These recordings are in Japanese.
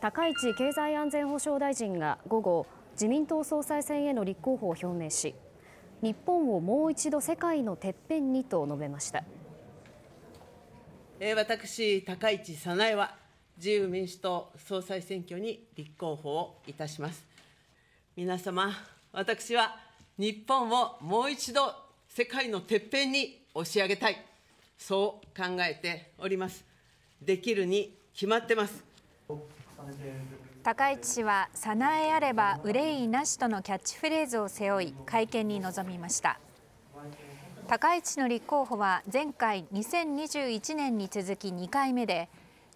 高市経済安全保障大臣が午後自民党総裁選への立候補を表明し日本をもう一度世界のてっぺんにと述べました私高市早苗は自由民主党総裁選挙に立候補をいたします皆様私は日本をもう一度世界のてっぺんに押し上げたいそう考えておりますできるに決まってます高市氏は「早苗あれば憂いなし」とのキャッチフレーズを背負い会見に臨みました高市の立候補は前回2021年に続き2回目で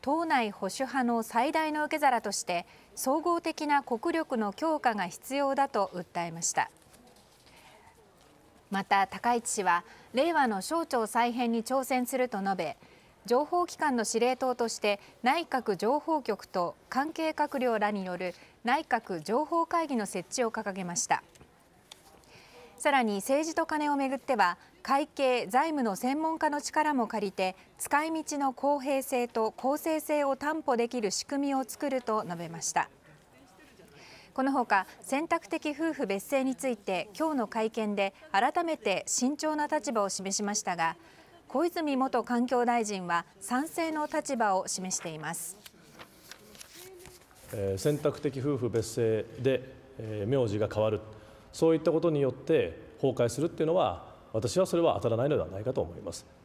党内保守派の最大の受け皿として総合的な国力の強化が必要だと訴えましたまた高市氏は令和の省庁再編に挑戦すると述べ情報機関の司令塔として内閣情報局と関係閣僚らによる内閣情報会議の設置を掲げましたさらに政治とカネをめぐっては会計財務の専門家の力も借りて使い道の公平性と公正性を担保できる仕組みを作ると述べましたこのほか選択的夫婦別姓について今日の会見で改めて慎重な立場を示しましたが小泉元環境大臣は賛成の立場を示しています選択的夫婦別姓で名字が変わるそういったことによって崩壊するっていうのは私はそれは当たらないのではないかと思います。